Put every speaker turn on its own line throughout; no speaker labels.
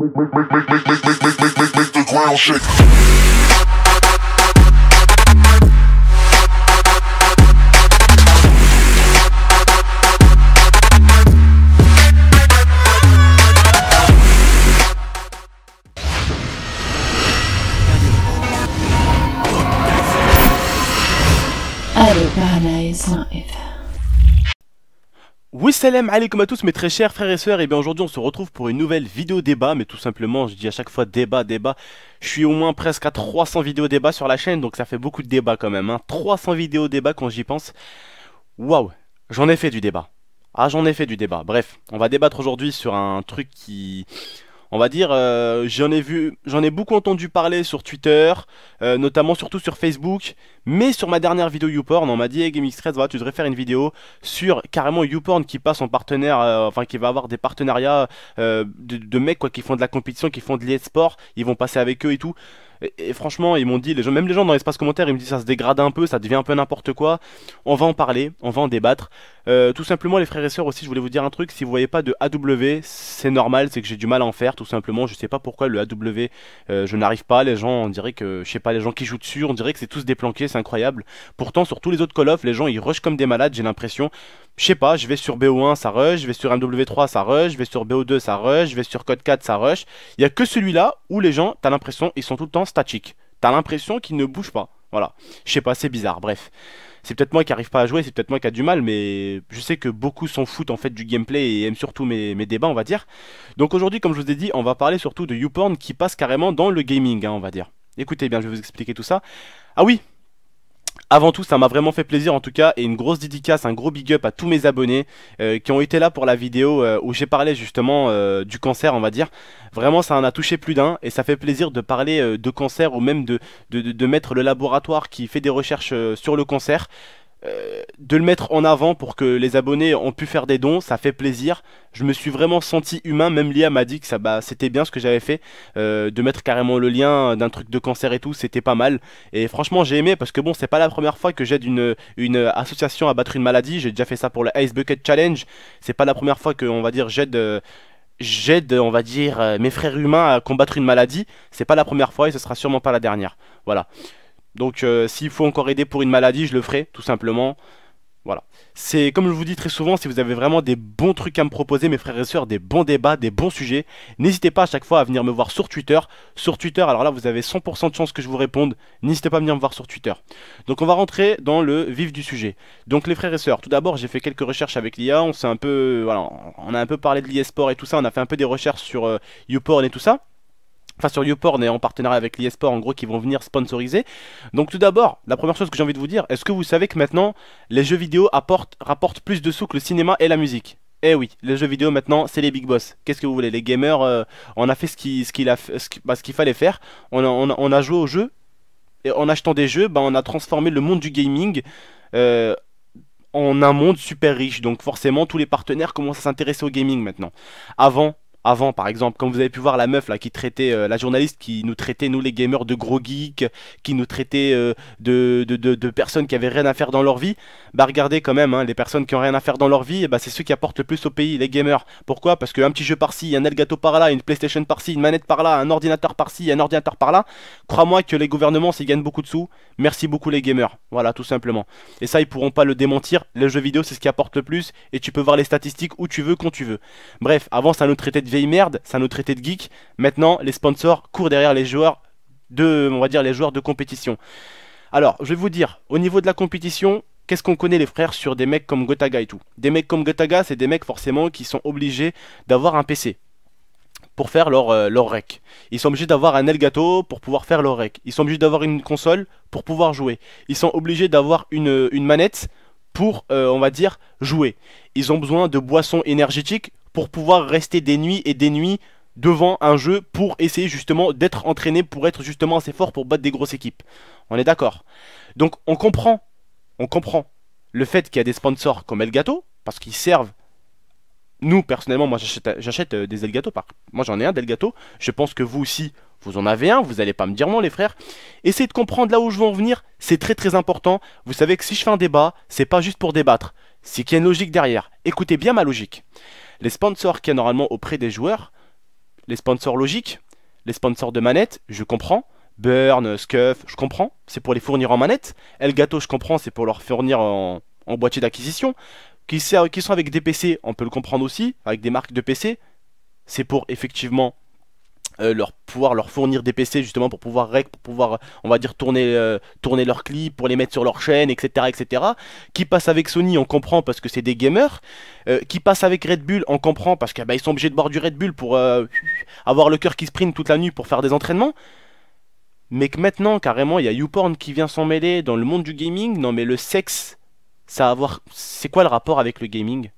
Make, make, make, make, make, make, make, make, make, make the ground shake. Oui allez comme à tous mes très chers frères et sœurs et eh bien aujourd'hui on se retrouve pour une nouvelle vidéo débat mais tout simplement je dis à chaque fois débat débat je suis au moins presque à 300 vidéos débat sur la chaîne donc ça fait beaucoup de débats quand même hein. 300 vidéos débat quand j'y pense waouh j'en ai fait du débat ah j'en ai fait du débat bref on va débattre aujourd'hui sur un truc qui on va dire, euh, j'en ai vu, j'en ai beaucoup entendu parler sur Twitter, euh, notamment surtout sur Facebook, mais sur ma dernière vidéo YouPorn, on m'a dit, hey, GameX13, tu devrais faire une vidéo sur carrément YouPorn qui passe en partenaire, euh, enfin qui va avoir des partenariats de, mecs quoi, qui font de la compétition, qui font de l'e-sport, ils vont passer avec eux et tout. Et, franchement, ils m'ont dit, les gens, même les gens dans l'espace commentaire, ils me disent ça se dégrade un peu, ça devient un peu n'importe quoi. On va en parler, on va en débattre. Euh, tout simplement, les frères et sœurs aussi, je voulais vous dire un truc. Si vous voyez pas de AW, c'est normal, c'est que j'ai du mal à en faire, tout simplement. Je sais pas pourquoi le AW, euh, je n'arrive pas. Les gens, on dirait que, je sais pas, les gens qui jouent dessus, on dirait que c'est tous des planqués, c'est incroyable. Pourtant, sur tous les autres Call of, les gens ils rushent comme des malades, j'ai l'impression. Je sais pas, je vais sur BO1, ça rush, je vais sur MW3, ça rush, je vais sur BO2, ça rush, je vais sur Code 4, ça rush. Il y a que celui-là où les gens, t'as l'impression, ils sont tout le temps statiques. T'as l'impression qu'ils ne bougent pas. Voilà. Je sais pas, c'est bizarre, bref. C'est peut-être moi qui arrive pas à jouer, c'est peut-être moi qui a du mal, mais je sais que beaucoup s'en foutent en fait du gameplay et aiment surtout mes, débats, on va dire. Donc aujourd'hui, comme je vous ai dit, on va parler surtout de YouPorn qui passe carrément dans le gaming, hein, on va dire. Écoutez bien, je vais vous expliquer tout ça. Ah oui, avant tout, ça m'a vraiment fait plaisir en tout cas et une grosse dédicace, un gros big up à tous mes abonnés euh, qui ont été là pour la vidéo euh, où j'ai parlé justement euh, du cancer, on va dire. Vraiment, ça en a touché plus d'un et ça fait plaisir de parler de cancer ou même de, de, de, de mettre le laboratoire qui fait des recherches sur le cancer euh, de le mettre en avant pour que les abonnés ont pu faire des dons, ça fait plaisir. Je me suis vraiment senti humain, même Liam m'a dit que ça, bah, c'était bien ce que j'avais fait, euh, de mettre carrément le lien d'un truc de cancer et tout, c'était pas mal. Et franchement, j'ai aimé parce que bon, c'est pas la première fois que j'aide une, une association à battre une maladie. J'ai déjà fait ça pour le Ice Bucket Challenge. C'est pas la première fois que, on va dire, j'aide. j'aide, on va dire, mes frères humains à combattre une maladie. C'est pas la première fois et ce sera sûrement pas la dernière. Voilà. Donc euh, s'il faut encore aider pour une maladie, je le ferai, tout simplement. Voilà. C'est comme je vous dis très souvent, si vous avez vraiment des bons trucs à me proposer, mes frères et sœurs, des bons débats, des bons sujets, n'hésitez pas à chaque fois à venir me voir sur Twitter. Sur Twitter, alors là, vous avez 100% de chance que je vous réponde. N'hésitez pas à venir me voir sur Twitter. Donc, on va rentrer dans le vif du sujet. Donc, les frères et sœurs, tout d'abord, j'ai fait quelques recherches avec l'IA. On s'est un peu, voilà, on a un peu parlé de l'IA et tout ça. On a fait un peu des recherches sur euh, YouPorn et tout ça enfin sur YouPorn et en partenariat avec l'eSport en gros qui vont venir sponsoriser. Donc tout d'abord, la première chose que j'ai envie de vous dire, est-ce que vous savez que maintenant les jeux vidéo apportent, rapportent plus de sous que le cinéma et la musique eh oui, les jeux vidéo maintenant, c'est les big boss. Qu'est-ce que vous voulez Les gamers, euh, on a fait ce qu'il bah, ce qu'il fallait faire. On a, joué aux jeux. Et en achetant des jeux, bah, on a transformé le monde du gaming euh, en un monde super riche. Donc forcément, tous les partenaires commencent à s'intéresser au gaming maintenant. Avant, avant par exemple quand vous avez pu voir la meuf là qui traitait euh, la journaliste qui nous traitait nous les gamers de gros geeks qui nous traitait euh, de, de, de, personnes qui avaient rien à faire dans leur vie bah regardez quand même hein, les personnes qui ont rien à faire dans leur vie eh bah c'est ceux qui apportent le plus au pays les gamers pourquoi parce qu'un petit jeu par-ci un Elgato par-là une PlayStation par-ci une manette par-là un ordinateur par-ci un ordinateur par-là crois-moi que les gouvernements s'y gagnent beaucoup de sous merci beaucoup les gamers voilà tout simplement et ça ils pourront pas le démentir les jeux vidéo c'est ce qui apporte le plus et tu peux voir les statistiques où tu veux quand tu veux bref avant ça nous traitait de vieille merde, ça nous traitait de geek. Maintenant, les sponsors courent derrière les joueurs de, on va dire, les joueurs de compétition. Alors, je vais vous dire, au niveau de la compétition, qu'est-ce qu'on connaît les frères sur des mecs comme Gotaga et tout Des mecs comme Gotaga, c'est des mecs forcément qui sont obligés d'avoir un PC pour faire leur, euh, leur rec. Ils sont obligés d'avoir un Elgato pour pouvoir faire leur rec. Ils sont obligés d'avoir une console pour pouvoir jouer. Ils sont obligés d'avoir une, manette pour, euh, on va dire, jouer. Ils ont besoin de boissons énergétiques pour pouvoir rester des nuits et des nuits devant un jeu pour essayer justement d'être entraîné, pour être justement assez fort pour battre des grosses équipes. On est d'accord. Donc on comprend, on comprend le fait qu'il y a des sponsors comme Elgato, parce qu'ils servent. Nous, personnellement, moi j'achète euh, des Elgato. Par... Moi j'en ai un d'Elgato. Je pense que vous aussi, vous en avez un. Vous allez pas me dire non, les frères. Essayez de comprendre là où je veux en venir. C'est très très important. Vous savez que si je fais un débat, c'est pas juste pour débattre. C'est qu'il y a une logique derrière. Écoutez bien ma logique les sponsors qu'il y a normalement auprès des joueurs, les sponsors logiques, les sponsors de manettes, je comprends. Burn, Scuff, je comprends, c'est pour les fournir en manettes. Elgato, je comprends, c'est pour leur fournir en, boîtier d'acquisition. Qui, qui sont avec des PC, on peut le comprendre aussi, avec des marques de PC, c'est pour effectivement euh, leur pouvoir leur fournir des PC justement pour pouvoir rec, pour pouvoir on va dire tourner euh, tourner leurs clips, pour les mettre sur leur chaîne, etc., etc. Qui passe avec Sony, on comprend parce que c'est des gamers. Euh, qui passe avec Red Bull, on comprend parce qu'ils bah, sont obligés de boire du Red Bull pour avoir le cœur qui sprint toute la nuit pour faire des entraînements. Mais que maintenant carrément il y a YouPorn qui vient s'en mêler dans le monde du gaming. Non mais le sexe, ça a à C'est quoi le rapport avec le gaming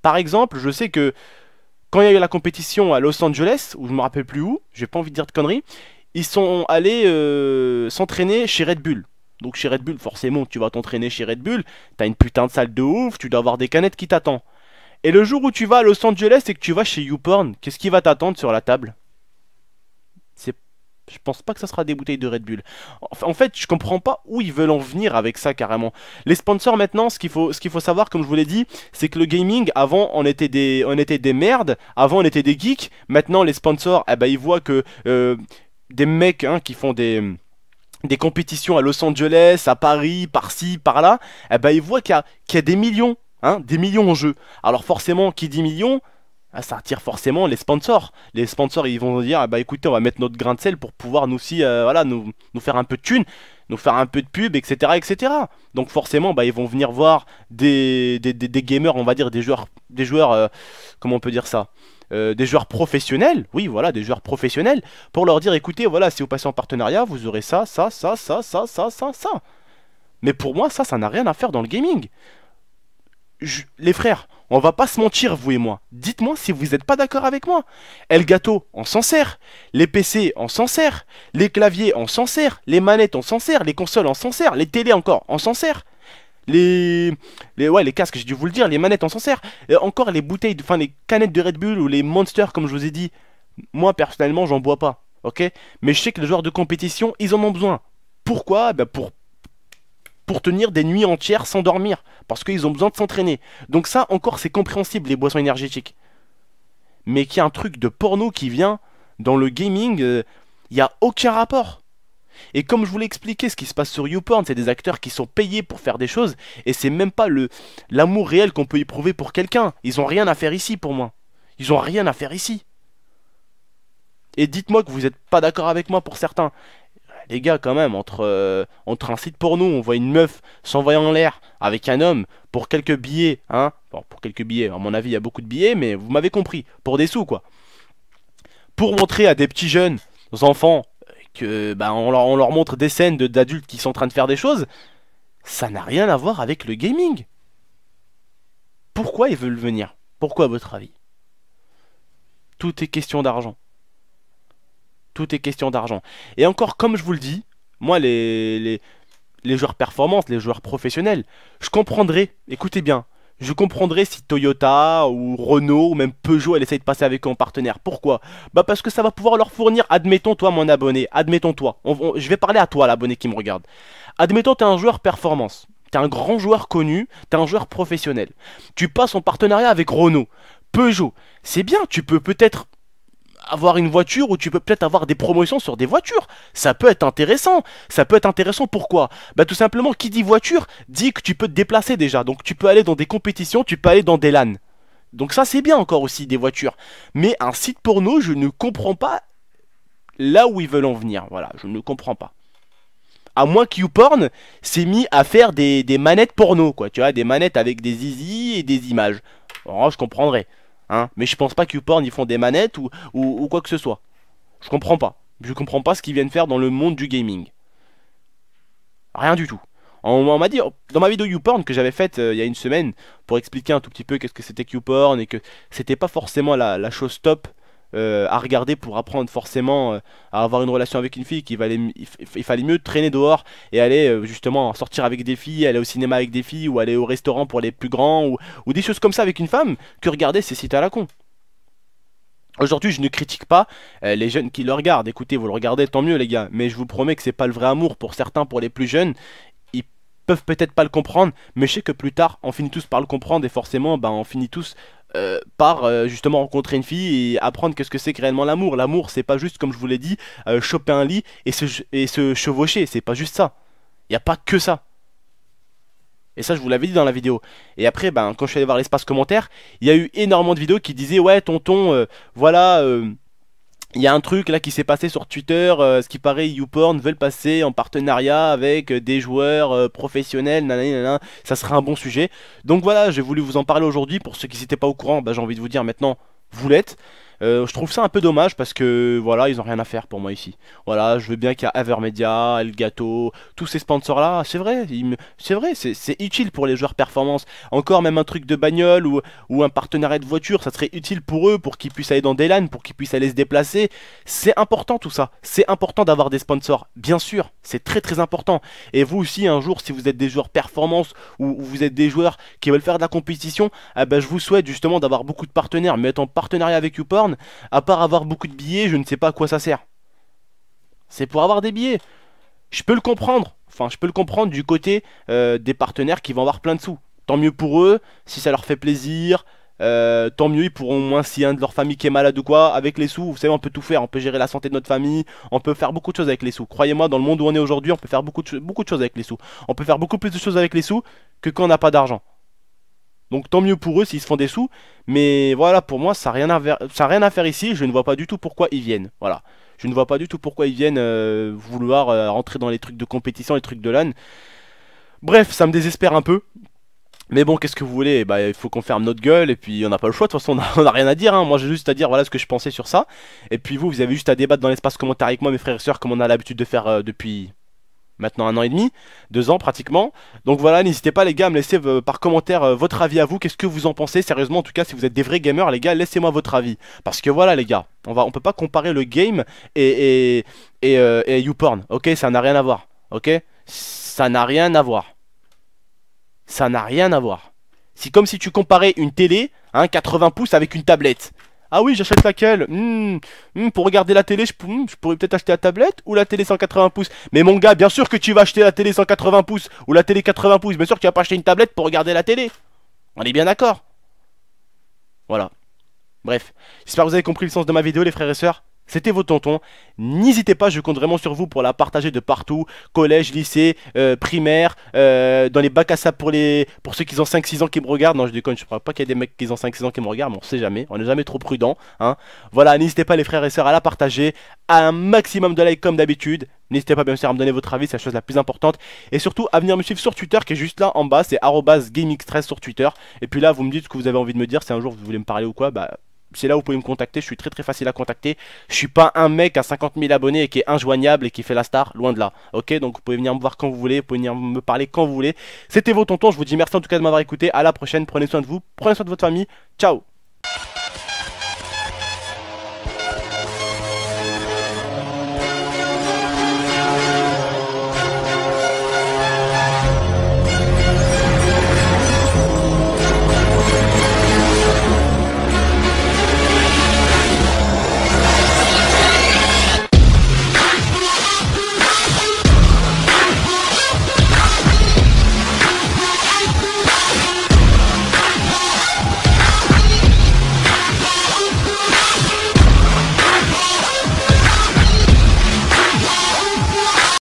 Par exemple, je sais que quand il y a eu la compétition à Los Angeles, ou je me rappelle plus où, j'ai pas envie de dire de conneries, ils sont allés euh, s'entraîner chez Red Bull. Donc chez Red Bull, forcément, tu vas t'entraîner chez Red Bull, t'as une putain de salle de ouf, tu dois avoir des canettes qui t'attendent. Et le jour où tu vas à Los Angeles et que tu vas chez YouPorn, qu'est-ce qui va t'attendre sur la table je pense pas que ça sera des bouteilles de Red Bull. En fait, je comprends pas où ils veulent en venir avec ça carrément. Les sponsors maintenant, ce qu'il faut, ce faut savoir, comme je vous l'ai dit, c'est que le gaming, avant, on était des, on était des merdes. Avant, on était des geeks. Maintenant, les sponsors, eh ben, ils voient que euh, des mecs hein, qui font des des compétitions à Los Angeles, à Paris, par-ci, par-là, eh ben, ils voient qu'il y, a des millions, hein, des millions en jeu. Alors forcément, qui dit millions, ah, ça attire forcément les sponsors. Les sponsors, ils vont dire, ah, bah écoutez, on va mettre notre grain de sel pour pouvoir nous aussi, euh, voilà, nous, faire un peu de thunes, nous faire un peu de pub, etc., etc. Donc forcément, bah ils vont venir voir des, des, gamers, on va dire des joueurs, des joueurs, euh, comment on peut dire ça, euh, des joueurs professionnels. Oui, voilà, des joueurs professionnels pour leur dire, écoutez, voilà, si vous passez en partenariat, vous aurez ça, ça, ça, ça, ça, ça, ça, ça. Mais pour moi, ça, ça n'a rien à faire dans le gaming. les frères, on va pas se mentir, vous et moi. Dites-moi si vous n'êtes pas d'accord avec moi. El gâteau, on s'en sert. Les PC, on s'en sert. Les claviers, on s'en sert. Les manettes, on s'en sert. Les consoles, on s'en sert. Les télés encore, on s'en sert. Les... les... Ouais, les casques, j'ai dû vous le dire. Les manettes, on s'en sert. encore les bouteilles, de... enfin les canettes de Red Bull ou les monsters, comme je vous ai dit. Moi, personnellement, j'en bois pas. Ok Mais je sais que les joueurs de compétition, ils en ont besoin. Pourquoi eh ben Pour pour tenir des nuits entières sans dormir, parce qu'ils ont besoin de s'entraîner. Donc ça, encore, c'est compréhensible, les boissons énergétiques. Mais qu'il y a un truc de porno qui vient dans le gaming, il euh, n'y a aucun rapport. Et comme je vous l'ai expliqué, ce qui se passe sur YouPorn, c'est des acteurs qui sont payés pour faire des choses, et c'est même pas l'amour réel qu'on peut éprouver pour quelqu'un. Ils n'ont rien à faire ici pour moi. Ils n'ont rien à faire ici. Et dites-moi que vous n'êtes pas d'accord avec moi pour certains les gars, quand même, entre, euh, un site porno, on voit une meuf s'envoyer en l'air avec un homme pour quelques billets, hein. Bon, pour quelques billets, à mon avis, il y a beaucoup de billets, mais vous m'avez compris, pour des sous, quoi. Pour montrer à des petits jeunes, aux enfants, que bah, on, leur, montre des scènes d'adultes qui sont en train de faire des choses, ça n'a rien à voir avec le gaming. Pourquoi ils veulent venir Pourquoi, à votre avis Tout est question d'argent. Tout est question d'argent. Et encore, comme je vous le dis, moi, les, les, joueurs performance, les joueurs professionnels, je comprendrais, écoutez bien, je comprendrais si Toyota ou Renault ou même Peugeot elle essaye de passer avec eux partenaire. Pourquoi Bah parce que ça va pouvoir leur fournir, admettons toi mon abonné, admettons toi, je vais parler à toi l'abonné qui me regarde. Admettons tu es un joueur performance, t'es un grand joueur connu, t'es un joueur professionnel. Tu passes en partenariat avec Renault, Peugeot, c'est bien, tu peux peut-être avoir une voiture ou tu peux peut-être avoir des promotions sur des voitures. Ça peut être intéressant. Ça peut être intéressant pourquoi Bah tout simplement, qui dit voiture dit que tu peux te déplacer déjà. Donc tu peux aller dans des compétitions, tu peux aller dans des LAN. Donc ça c'est bien encore aussi des voitures. Mais un site porno, je ne comprends pas là où ils veulent en venir. Voilà, je ne comprends pas. À moins Youporn s'est mis à faire des, manettes porno, quoi. Tu vois, des manettes avec des zizi et des images. Alors, je comprendrais. Hein. Mais je pense pas que Youporn ils font des manettes ou, ou, quoi que ce soit. Je comprends pas. Je comprends pas ce qu'ils viennent faire dans le monde du gaming. Rien du tout. On, m'a dit, dans ma vidéo YouPorn que j'avais faite euh, il y a une semaine, pour expliquer un tout petit peu qu'est-ce que c'était que YouPorn et que c'était pas forcément la chose top euh, à regarder pour apprendre forcément euh, à avoir une relation avec une fille qu'il fallait, il, fallait mieux traîner dehors et aller euh, justement sortir avec des filles, aller au cinéma avec des filles ou aller au restaurant pour les plus grands ou, ou des choses comme ça avec une femme que regarder ces sites à la con. Aujourd'hui, je ne critique pas les jeunes qui le regardent. Écoutez, vous le regardez, tant mieux les gars. Mais je vous promets que c'est pas le vrai amour pour certains, pour les plus jeunes Ils peuvent peut-être pas le comprendre, mais je sais que plus tard, on finit tous par le comprendre et forcément, ben on finit tous euh, par euh, justement rencontrer une fille et apprendre qu'est-ce que c'est que réellement l'amour. L'amour, c'est pas juste, comme je vous l'ai dit, euh, choper un lit et se, et se chevaucher. C'est pas juste ça. Il n'y a pas que ça. Et ça, je vous l'avais dit dans la vidéo. Et après, ben, quand je suis allé voir l'espace commentaire, il y a eu énormément de vidéos qui disaient Ouais, tonton, voilà il y a un truc là qui s'est passé sur Twitter, euh, ce qui paraît YouPorn veulent passer en partenariat avec euh, des joueurs euh, professionnels, ça serait un bon sujet. Donc voilà, j'ai voulu vous en parler aujourd'hui, pour ceux qui n'étaient pas au courant, bah, j'ai envie de vous dire maintenant, vous l'êtes. Euh, je trouve ça un peu dommage parce que voilà, ils ont rien à faire pour moi ici. Voilà, je veux bien qu'il y a Evermedia, Elgato, tous ces sponsors là, c'est vrai, c'est vrai, c'est utile pour les joueurs performance. Encore même un truc de bagnole ou, ou un partenariat de voiture, ça serait utile pour eux, pour qu'ils puissent aller dans des LAN, pour qu'ils puissent aller se déplacer. C'est important tout ça, c'est important d'avoir des sponsors, bien sûr, c'est très très important. Et vous aussi, un jour, si vous êtes des joueurs performance ou, vous êtes des joueurs qui veulent faire de la compétition, eh ben, je vous souhaite justement d'avoir beaucoup de partenaires, mais en partenariat avec YouPorn à part avoir beaucoup de billets, je ne sais pas à quoi ça sert. C'est pour avoir des billets. Je peux le comprendre. Enfin, je peux le comprendre du côté euh, des partenaires qui vont avoir plein de sous. Tant mieux pour eux, si ça leur fait plaisir. Euh, tant mieux, ils pourront moins si un de leur famille qui est malade ou quoi, avec les sous, vous savez, on peut tout faire, on peut gérer la santé de notre famille, on peut faire beaucoup de choses avec les sous. Croyez-moi, dans le monde où on est aujourd'hui, on peut faire beaucoup de, beaucoup de choses avec les sous. On peut faire beaucoup plus de choses avec les sous que quand on n'a pas d'argent. Donc tant mieux pour eux s'ils se font des sous. Mais voilà, pour moi, ça n'a rien, à rien à faire ici. Je ne vois pas du tout pourquoi ils viennent. Voilà. Je ne vois pas du tout pourquoi ils viennent euh, vouloir euh, rentrer dans les trucs de compétition, les trucs de LAN. Bref, ça me désespère un peu. Mais bon, qu'est-ce que vous voulez bah, Il faut qu'on ferme notre gueule et puis on n'a pas le choix. De toute façon, on n'a rien à dire. Hein. Moi, j'ai juste à dire voilà ce que je pensais sur ça. Et puis vous, vous avez juste à débattre dans l'espace commentaire avec moi, mes frères et sœurs, comme on a l'habitude de faire euh, depuis maintenant un an et demi, deux ans pratiquement. Donc voilà, n'hésitez pas les gars à me laisser euh, par commentaire euh, votre avis à vous, qu'est-ce que vous en pensez Sérieusement, en tout cas, si vous êtes des vrais gamers, les gars, laissez-moi votre avis. Parce que voilà les gars, on, va, on peut pas comparer le game et, et, et, euh, YouPorn, ok Ça n'a rien à voir, ok Ça n'a rien à voir. Ça n'a rien à voir. C'est comme si tu comparais une télé, hein, 80 pouces avec une tablette. Ah oui, j'achète laquelle hmm. hmm, Pour regarder la télé, je, hmm, je pourrais peut-être acheter la tablette ou la télé 180 pouces. Mais mon gars, bien sûr que tu vas acheter la télé 180 pouces ou la télé 80 pouces. Bien sûr que tu vas pas acheter une tablette pour regarder la télé. On est bien d'accord. Voilà. Bref, j'espère que vous avez compris le sens de ma vidéo, les frères et sœurs. C'était vos tontons. N'hésitez pas, je compte vraiment sur vous pour la partager de partout. Collège, lycée, euh, primaire, euh, dans les bacs à sable pour, les... pour ceux qui ont 5-6 ans qui me regardent. Non, je déconne, je ne crois pas qu'il y a des mecs qui ont 5-6 ans qui me regardent, mais on sait jamais. On n'est jamais trop prudent. Hein. Voilà, n'hésitez pas les frères et sœurs à la partager. À un maximum de likes comme d'habitude. N'hésitez pas bien sûr à me donner votre avis, c'est la chose la plus importante. Et surtout à venir me suivre sur Twitter qui est juste là en bas, c'est gamingstress sur Twitter. Et puis là, vous me dites ce que vous avez envie de me dire. Si un jour vous voulez me parler ou quoi, bah c'est là où vous pouvez me contacter. Je suis très très facile à contacter. Je suis pas un mec à 50 000 abonnés et qui est injoignable et qui fait la star, loin de là. Ok, donc vous pouvez venir me voir quand vous voulez, vous pouvez venir me parler quand vous voulez. C'était vos tontons, je vous dis merci en tout cas de m'avoir écouté. À la prochaine, prenez soin de vous, prenez soin de votre famille. Ciao